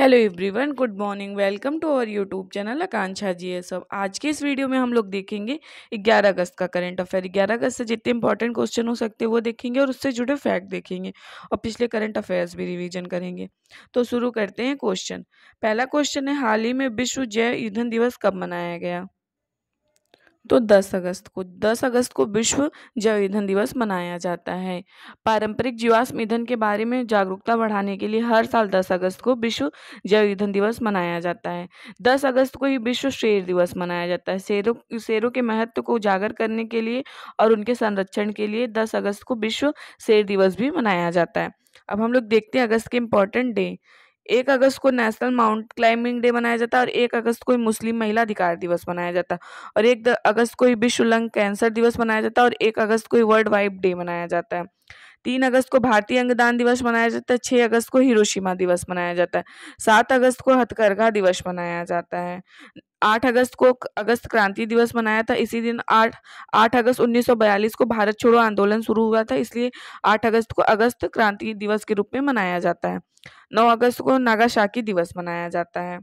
Hello everyone good morning welcome to our YouTube channel Akanksha ji ये सब आज के इस वीडियो में हम लोग देखेंगे 11 अगस्त का करंट अफेयर 11 अगस्त से जितने इंपॉर्टेंट क्वेश्चन हो सकते हैं वो देखेंगे और उससे जुड़े फैक्ट देखेंगे और पिछले करंट अफेयर्स भी रिवीजन करेंगे तो शुरू करते हैं क्वेश्चन पहला क्वेश्चन है हाल ही में विश्व जैव ईंधन दिवस कब मनाया गया तो 10 अगस्त को 10 अगस्त को विश्व जैव ईंधन दिवस मनाया जाता है पारंपरिक जीवाश्म ईंधन के बारे में जागरूकता बढ़ाने के लिए हर साल 10 अगस्त को विश्व जैव ईंधन दिवस मनाया जाता है 10 अगस्त को ही विश्व शेर दिवस मनाया जाता है शेरों शेरों के महत्व को उजागर करने के लिए और उनके संरक्षण के लिए दस अगस्त को विश्व शेर दिवस भी मनाया जाता है अब हम लोग देखते हैं अगस्त के इम्पोर्टेंट डे एक अगस्त को नेशनल माउंट क्लाइंबिंग डे मनाया जाता है और एक अगस्त को मुस्लिम महिला अधिकार दिवस मनाया जाता है और एक अगस्त को विश्व लंग कैंसर दिवस मनाया जाता है और एक अगस्त को वर्ल्ड वाइफ डे मनाया जाता है तीन अगस्त को भारतीय अंगदान दिवस मनाया जाता है छः अगस्त को हिरोशिमा दिवस मनाया जाता है सात अगस्त को हथकरघा दिवस मनाया जाता है आठ अगस्त को अगस्त क्रांति दिवस मनाया था इसी दिन आठ आठ अगस्त 1942 को भारत छोड़ो आंदोलन शुरू हुआ था इसलिए आठ अगस्त को अगस्त क्रांति दिवस के रूप में मनाया जाता है नौ अगस्त को नागाशाकी दिवस मनाया जाता है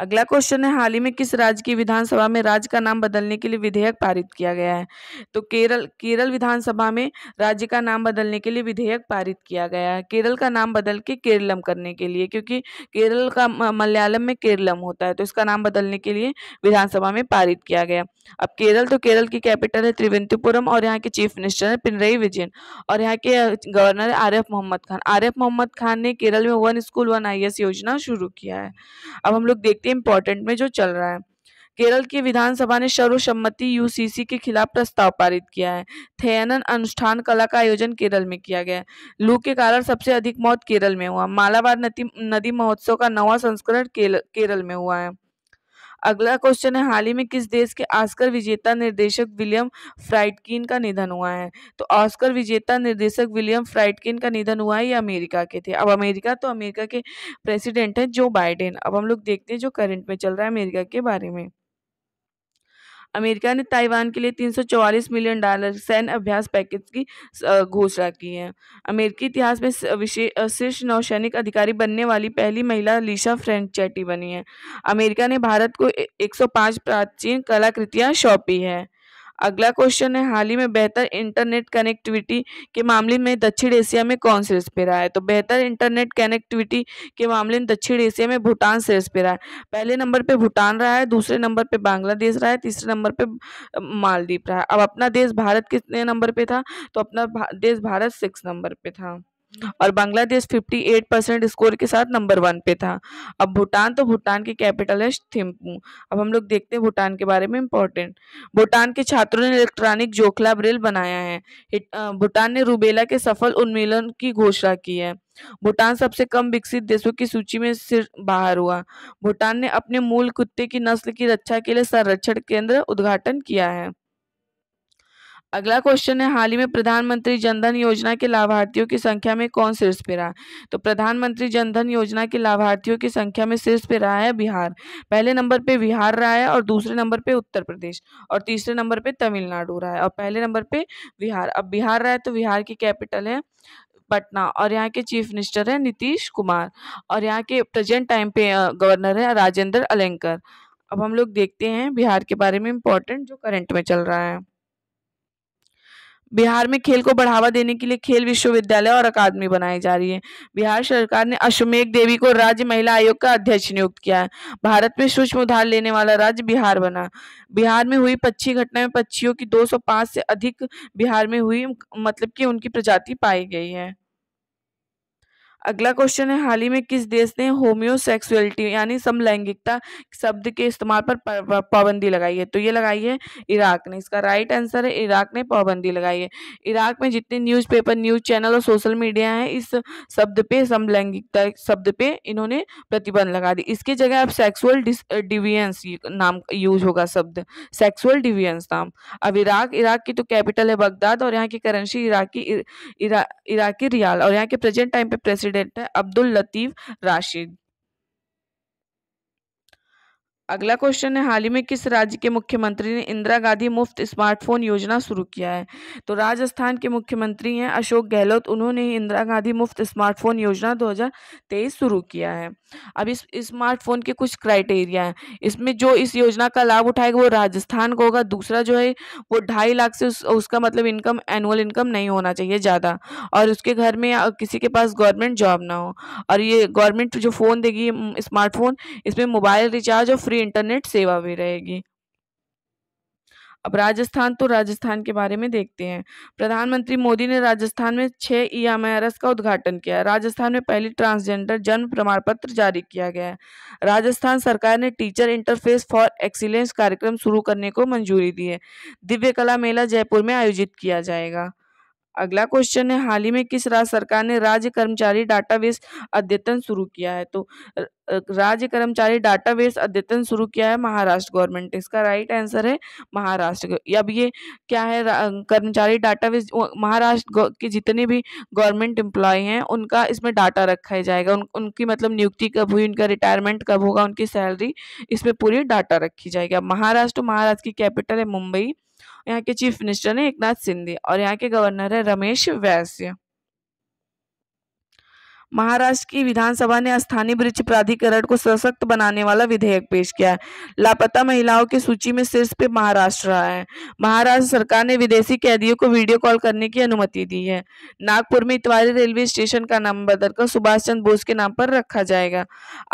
अगला क्वेश्चन है हाल ही में किस राज्य की विधानसभा में राज्य का नाम बदलने के लिए विधेयक पारित किया गया है तो केरल केरल विधानसभा में राज्य का नाम बदलने के लिए विधेयक पारित किया गया है केरल का नाम बदल के केरलम करने के लिए क्योंकि केरल का मलयालम में केरलम होता है तो इसका नाम बदलने के लिए विधानसभा में पारित किया गया अब केरल तो केरल की कैपिटल है त्रिवेंद्रपुरम और यहाँ के चीफ मिनिस्टर है पिनरई विजयन और यहाँ के गवर्नर है मोहम्मद खान आर मोहम्मद खान ने केरल में वन स्कूल वन आई योजना शुरू किया है अब हम लोग देखते इम्पोर्टेंट में जो चल रहा है केरल की विधानसभा ने सर्वसम्मति यूसीसी के खिलाफ प्रस्ताव पारित किया है थेनन अनुष्ठान कला का आयोजन केरल में किया गया लू के कारण सबसे अधिक मौत केरल में हुआ मालाबार नदी महोत्सव का नवा संस्करण केरल में हुआ है अगला क्वेश्चन है हाल ही में किस देश के ऑस्कर विजेता निर्देशक विलियम फ्राइडकिन का निधन हुआ है तो ऑस्कर विजेता निर्देशक विलियम फ्राइडकिन का निधन हुआ है ये अमेरिका के थे अब अमेरिका तो अमेरिका के प्रेसिडेंट हैं जो बाइडेन अब हम लोग देखते हैं जो करंट में चल रहा है अमेरिका के बारे में अमेरिका ने ताइवान के लिए 344 मिलियन डॉलर सैन्य अभ्यास पैकेज की घोषणा की है अमेरिकी इतिहास में शीर्ष नौसैनिक अधिकारी बनने वाली पहली महिला लीशा फ्रेंचेटी बनी है अमेरिका ने भारत को 105 प्राचीन कलाकृतियाँ सौंपी है अगला क्वेश्चन है हाल ही में बेहतर इंटरनेट कनेक्टिविटी के मामले में दक्षिण एशिया में कौन शीर्ष पे रहा है तो बेहतर इंटरनेट कनेक्टिविटी के मामले में दक्षिण एशिया में भूटान शीर्ष पे रहा है पहले नंबर पे भूटान रहा है दूसरे नंबर पे बांग्लादेश रहा है तीसरे नंबर पे मालदीप रहा है अब अपना देश भारत कितने नंबर पे था तो अपना देश भारत सिक्स नंबर पे था और बांग्लादेश 58 परसेंट स्कोर के साथ नंबर वन पे था अब भूटान तो भूटान की कैपिटल है थिम्पू अब हम लोग देखते हैं भूटान के बारे में इम्पोर्टेंट भूटान के छात्रों ने इलेक्ट्रॉनिक जोखला ब्रेल बनाया है भूटान ने रूबेला के सफल उन्मूलन की घोषणा की है भूटान सबसे कम विकसित देशों की सूची में सिर बाहर हुआ भूटान ने अपने मूल कुत्ते की नस्ल की रक्षा के लिए संरक्षण केंद्र उद्घाटन किया है अगला क्वेश्चन है हाल ही में प्रधानमंत्री जनधन योजना के लाभार्थियों की संख्या में कौन शीर्ष पे रहा तो प्रधानमंत्री जनधन योजना के लाभार्थियों की संख्या में शीर्ष पे रहा है बिहार पहले नंबर पे बिहार रहा है और दूसरे नंबर पे उत्तर प्रदेश और तीसरे नंबर पे तमिलनाडु रहा है और पहले नंबर पे बिहार अब बिहार रहा है तो बिहार की कैपिटल है पटना और यहाँ के चीफ मिनिस्टर है नीतीश कुमार और यहाँ के प्रेजेंट टाइम पे गवर्नर है राजेंद्र अलेंकर अब हम लोग देखते हैं बिहार के बारे में इम्पोर्टेंट जो करंट में चल रहा है बिहार में खेल को बढ़ावा देने के लिए खेल विश्वविद्यालय और अकादमी बनाई जा रही है बिहार सरकार ने अश्वमेघ देवी को राज्य महिला आयोग का अध्यक्ष नियुक्त किया है भारत में सूक्ष्म उधार लेने वाला राज्य बिहार बना बिहार में हुई पक्षी घटना में पक्षियों की 205 से अधिक बिहार में हुई मतलब कि उनकी प्रजाति पाई गई है अगला क्वेश्चन है हाल ही में किस देश ने होम्योसेक्सुअलिटी यानी समलैंगिकता शब्द के इस्तेमाल पर पाबंदी लगाई है तो ये लगाई है इराक ने इसका राइट आंसर है इराक ने पाबंदी लगाई है इराक में जितने न्यूज़पेपर न्यूज़ चैनल और सोशल मीडिया है इस शब्द पे समलैंगिकता शब्द पे इन्होंने प्रतिबंध लगा दी इसकी जगह अब सेक्सुअल डिवियंस नाम यूज होगा शब्द सेक्सुअल डिवियंस नाम अब इराक इराक की तो कैपिटल है बगदाद और यहाँ की करेंसी इराकी इरा, इराकी रियाल और यहाँ के प्रेजेंट टाइम पे प्रेसिडेंट प्रेसिडेंट है अब्दुल लतीफ़ राशिद अगला क्वेश्चन है हाल ही में किस राज्य के मुख्यमंत्री ने इंदिरा गांधी मुफ्त स्मार्टफोन योजना शुरू किया है तो राजस्थान के मुख्यमंत्री हैं अशोक गहलोत उन्होंने इंदिरा गांधी मुफ्त स्मार्टफोन योजना 2023 शुरू किया है अब इस स्मार्टफोन के कुछ क्राइटेरिया हैं इसमें जो इस योजना का लाभ उठाएगा वो राजस्थान को होगा दूसरा जो है वो ढाई लाख से उस, उसका मतलब इनकम एनुअल इनकम नहीं होना चाहिए ज़्यादा और उसके घर में किसी के पास गवर्नमेंट जॉब ना हो और ये गवर्नमेंट जो फ़ोन देगी स्मार्टफोन इसमें मोबाइल रिचार्ज और फ्री फ्री इंटरनेट सेवा भी रहेगी अब राजस्थान तो राजस्थान के बारे में देखते हैं प्रधानमंत्री मोदी ने राजस्थान में छह ई एम का उद्घाटन किया राजस्थान में पहली ट्रांसजेंडर जन्म प्रमाण पत्र जारी किया गया राजस्थान सरकार ने टीचर इंटरफेस फॉर एक्सीलेंस कार्यक्रम शुरू करने को मंजूरी दी है दिव्य कला मेला जयपुर में आयोजित किया जाएगा अगला क्वेश्चन है हाल ही में किस राज्य सरकार ने राज्य कर्मचारी डाटाबेस अद्यतन शुरू किया है तो राज्य कर्मचारी डाटाबेस अद्यतन शुरू किया है महाराष्ट्र गवर्नमेंट इसका राइट आंसर है महाराष्ट्र अब ये क्या है कर्मचारी डाटाबेस महाराष्ट्र के जितने भी गवर्नमेंट एम्प्लॉय हैं उनका इसमें डाटा रखा जाएगा उन, उनकी मतलब नियुक्ति कब हुई उनका रिटायरमेंट कब होगा उनकी सैलरी इसमें पूरी डाटा रखी जाएगी अब महाराष्ट्र महाराष्ट्र की कैपिटल है मुंबई यहाँ के चीफ मिनिस्टर हैं एक नाथ सिंधे और यहाँ के गवर्नर है रमेश वैश्य महाराष्ट्र की विधानसभा ने स्थानीय वृक्ष प्राधिकरण को सशक्त बनाने वाला विधेयक पेश किया है लापता महिलाओं की सूची में शीर्ष पे महाराष्ट्र रहा है महाराष्ट्र सरकार ने विदेशी कैदियों को वीडियो कॉल करने की अनुमति दी है नागपुर में इतवारी रेलवे स्टेशन का नाम बदलकर सुभाष चंद्र बोस के नाम पर रखा जाएगा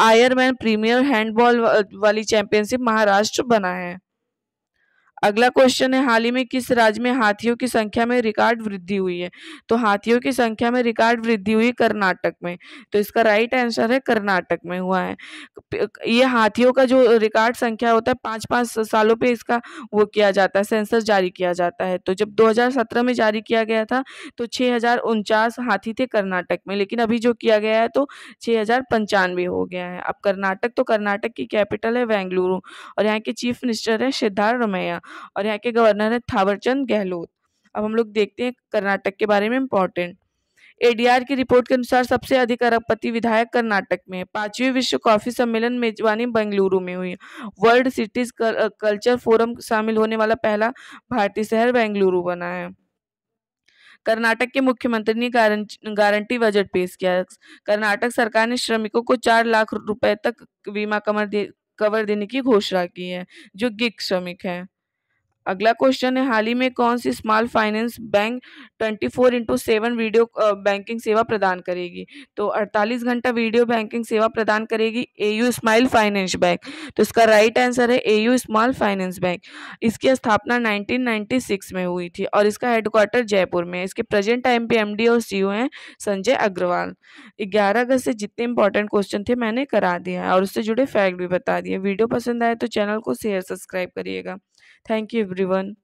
आयरमैन प्रीमियर हैंडबॉल वाली चैंपियनशिप महाराष्ट्र बना है अगला क्वेश्चन है हाल ही में किस राज्य में हाथियों की संख्या में रिकॉर्ड वृद्धि हुई है तो हाथियों की संख्या में रिकॉर्ड वृद्धि हुई कर्नाटक में तो इसका राइट आंसर है कर्नाटक में हुआ है ये हाथियों का जो रिकॉर्ड संख्या होता है पाँच पाँच सालों पर इसका वो किया जाता है सेंसस जारी किया जाता है तो जब दो में जारी किया गया था तो छः हाथी थे कर्नाटक में लेकिन अभी जो किया गया है तो छः हो गया है अब कर्नाटक तो कर्नाटक की कैपिटल है बेंगलुरु और यहाँ के चीफ मिनिस्टर है सिद्धार्थ रमैया और यहाँ के गवर्नर है थावरचंद गहलोत अब हम लोग देखते हैं कर्नाटक के बारे में इम्पोर्टेंट एडीआर की रिपोर्ट के अनुसार सबसे अधिक अरबपति विधायक कर्नाटक में पांचवी विश्व कॉफी सम्मेलन मेजबानी बेंगलुरु में हुई वर्ल्ड सिटीज कल्चर फोरम शामिल होने वाला पहला भारतीय शहर बेंगलुरु बना है कर्नाटक के मुख्यमंत्री ने गारंटी बजट पेश किया कर्नाटक सरकार ने श्रमिकों को चार लाख रुपए तक बीमा कमर दे, कवर देने की घोषणा की है जो गिग श्रमिक हैं अगला क्वेश्चन है हाल ही में कौन सी small finance bank 24 four into seven video banking सेवा प्रदान करेगी तो 48 घंटा वीडियो बैंकिंग सेवा प्रदान करेगी A U smile finance bank तो इसका राइट आंसर है A U small finance bank इसकी स्थापना 1996 में हुई थी और इसका हेडक्वार्टर जयपुर में इसके प्रेजेंट टाइम पे डी और ओ e हैं संजय अग्रवाल ग्यारह अगस्त से जितने इंपॉर्टेंट क्वेश्चन थे मैंने करा दिया है और उससे जुड़े फैक्ट भी बता दिए वीडियो पसंद आए तो चैनल को शेयर सब्सक्राइब करिएगा Thank you, everyone.